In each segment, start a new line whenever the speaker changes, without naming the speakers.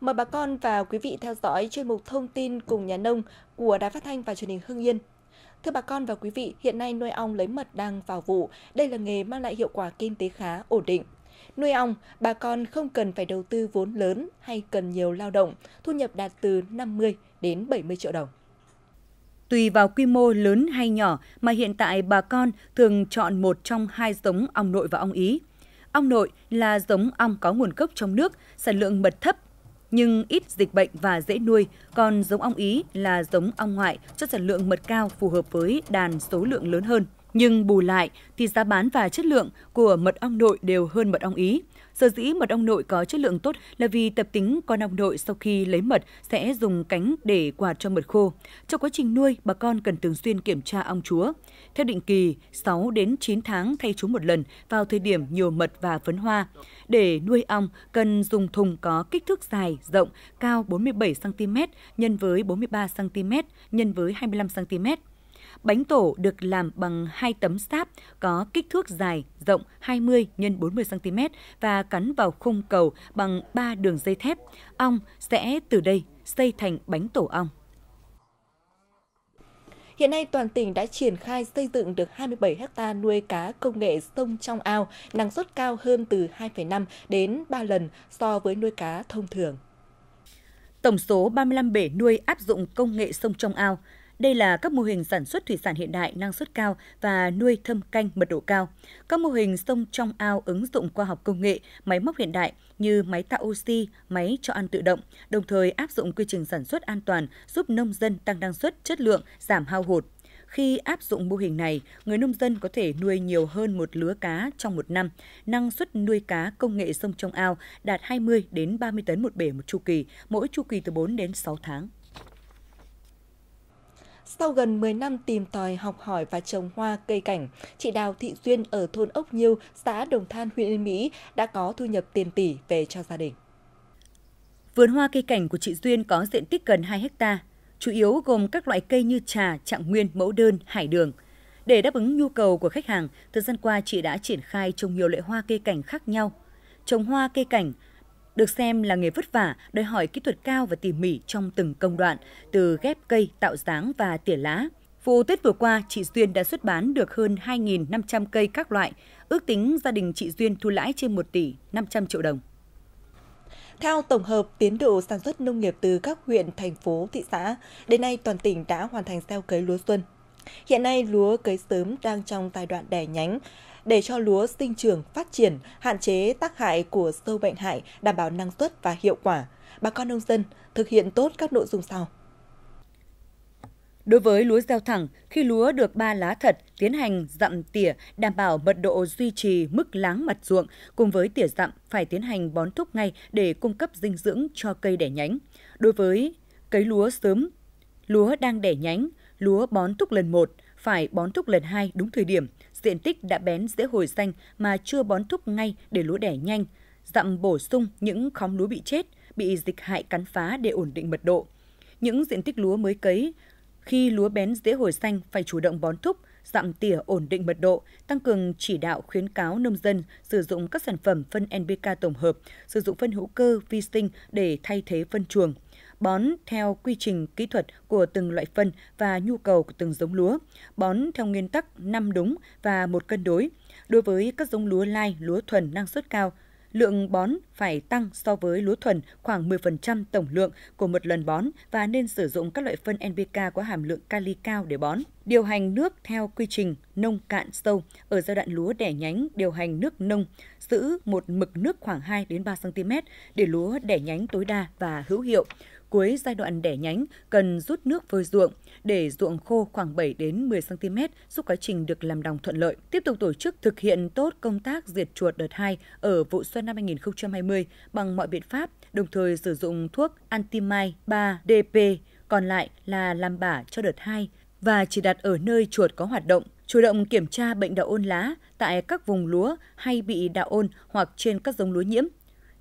Mời bà con và quý vị theo dõi chuyên mục thông tin cùng nhà nông của Đài Phát thanh và Truyền hình Hưng Yên. Thưa bà con và quý vị, hiện nay nuôi ong lấy mật đang vào vụ. Đây là nghề mang lại hiệu quả kinh tế khá ổn định. Nuôi ong, bà con không cần phải đầu tư vốn lớn hay cần nhiều lao động, thu nhập đạt từ
50 đến 70 triệu đồng. Tùy vào quy mô lớn hay nhỏ mà hiện tại bà con thường chọn một trong hai giống ong nội và ong ý. Ong nội là giống ong có nguồn gốc trong nước, sản lượng mật thấp nhưng ít dịch bệnh và dễ nuôi, còn giống ong Ý là giống ong ngoại cho sản lượng mật cao phù hợp với đàn số lượng lớn hơn. Nhưng bù lại thì giá bán và chất lượng của mật ong nội đều hơn mật ong Ý. Sở dĩ mật ong nội có chất lượng tốt là vì tập tính con ong nội sau khi lấy mật sẽ dùng cánh để quạt cho mật khô. Trong quá trình nuôi, bà con cần thường xuyên kiểm tra ong chúa. Theo định kỳ, 6 đến 9 tháng thay chúa một lần vào thời điểm nhiều mật và phấn hoa. Để nuôi ong, cần dùng thùng có kích thước dài, rộng, cao 47 cm nhân với 43 cm nhân với 25 cm. Bánh tổ được làm bằng hai tấm sáp có kích thước dài, rộng 20 x 40 cm và cắn vào khung cầu bằng 3 đường dây thép. Ong sẽ từ đây xây thành bánh tổ ong.
Hiện nay toàn tỉnh đã triển khai xây dựng được 27 ha nuôi cá công nghệ sông trong ao, năng suất cao hơn từ 2,5 đến 3 lần so với nuôi cá
thông thường. Tổng số 35 bể nuôi áp dụng công nghệ sông trong ao, đây là các mô hình sản xuất thủy sản hiện đại năng suất cao và nuôi thâm canh mật độ cao. Các mô hình sông trong ao ứng dụng khoa học công nghệ, máy móc hiện đại như máy tạo oxy, máy cho ăn tự động, đồng thời áp dụng quy trình sản xuất an toàn giúp nông dân tăng năng suất, chất lượng, giảm hao hụt, khi áp dụng mô hình này, người nông dân có thể nuôi nhiều hơn một lứa cá trong một năm. Năng suất nuôi cá công nghệ sông trong ao đạt 20 đến 30 tấn một bể một chu kỳ, mỗi chu kỳ từ 4 đến 6 tháng.
Sau gần 10 năm tìm tòi, học hỏi và trồng hoa, cây cảnh, chị Đào Thị Duyên ở
thôn Ốc Nhiêu, xã Đồng Than, huyện Yên Mỹ đã có thu nhập tiền tỷ về cho gia đình. Vườn hoa cây cảnh của chị Duyên có diện tích gần 2 hecta, chủ yếu gồm các loại cây như trà, trạng nguyên, mẫu đơn, hải đường. Để đáp ứng nhu cầu của khách hàng, thời gian qua chị đã triển khai trồng nhiều loại hoa cây cảnh khác nhau. Trồng hoa cây cảnh được xem là nghề vất vả, đòi hỏi kỹ thuật cao và tỉ mỉ trong từng công đoạn, từ ghép cây, tạo dáng và tỉa lá. Vụ Tết vừa qua, chị Duyên đã xuất bán được hơn 2.500 cây các loại. Ước tính gia đình chị Duyên thu lãi trên 1 tỷ 500 triệu đồng. Theo
tổng hợp tiến độ sản xuất nông nghiệp từ các huyện, thành phố, thị xã, đến nay toàn tỉnh đã hoàn thành gieo cấy lúa xuân Hiện nay, lúa cấy sớm đang trong giai đoạn đẻ nhánh, để cho lúa sinh trưởng phát triển, hạn chế tác hại của sâu bệnh hại, đảm bảo năng suất và
hiệu quả. Bà con nông dân thực hiện tốt các nội dung sau. Đối với lúa gieo thẳng, khi lúa được ba lá thật, tiến hành dặm tỉa đảm bảo mật độ duy trì mức láng mặt ruộng, cùng với tỉa dặm phải tiến hành bón thúc ngay để cung cấp dinh dưỡng cho cây đẻ nhánh. Đối với cấy lúa sớm, lúa đang đẻ nhánh, lúa bón thúc lần 1 phải bón thúc lần 2 đúng thời điểm, diện tích đã bén dễ hồi xanh mà chưa bón thúc ngay để lúa đẻ nhanh, dặm bổ sung những khóm lúa bị chết, bị dịch hại cắn phá để ổn định mật độ. Những diện tích lúa mới cấy, khi lúa bén dễ hồi xanh phải chủ động bón thúc, dặm tỉa ổn định mật độ, tăng cường chỉ đạo khuyến cáo nông dân sử dụng các sản phẩm phân NPK tổng hợp, sử dụng phân hữu cơ vi sinh để thay thế phân chuồng bón theo quy trình kỹ thuật của từng loại phân và nhu cầu của từng giống lúa, bón theo nguyên tắc 5 đúng và một cân đối. Đối với các giống lúa lai, lúa thuần năng suất cao, lượng bón phải tăng so với lúa thuần khoảng 10% tổng lượng của một lần bón và nên sử dụng các loại phân NPK có hàm lượng kali cao để bón. Điều hành nước theo quy trình nông cạn sâu ở giai đoạn lúa đẻ nhánh, điều hành nước nông giữ một mực nước khoảng 2 đến 3 cm để lúa đẻ nhánh tối đa và hữu hiệu cuối giai đoạn đẻ nhánh cần rút nước vôi ruộng để ruộng khô khoảng 7 đến 10 cm giúp quá trình được làm đồng thuận lợi. Tiếp tục tổ chức thực hiện tốt công tác diệt chuột đợt 2 ở vụ xuân năm 2020 bằng mọi biện pháp, đồng thời sử dụng thuốc antimai 3DP còn lại là làm bả cho đợt 2 và chỉ đặt ở nơi chuột có hoạt động chủ động kiểm tra bệnh đạo ôn lá tại các vùng lúa hay bị đạo ôn hoặc trên các giống lúa nhiễm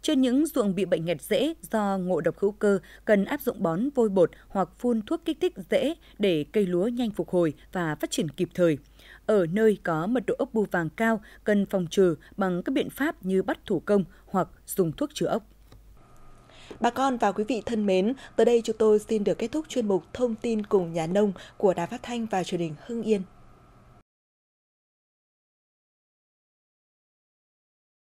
trên những ruộng bị bệnh nghẹt rễ do ngộ độc hữu cơ, cần áp dụng bón vôi bột hoặc phun thuốc kích thích rễ để cây lúa nhanh phục hồi và phát triển kịp thời. Ở nơi có mật độ ốc bu vàng cao, cần phòng trừ bằng các biện pháp như bắt thủ công hoặc dùng thuốc chữa ốc.
Bà con và quý vị thân mến, tới đây chúng tôi xin được kết thúc chuyên mục Thông tin cùng nhà nông
của Đài Phát Thanh và truyền hình Hưng Yên.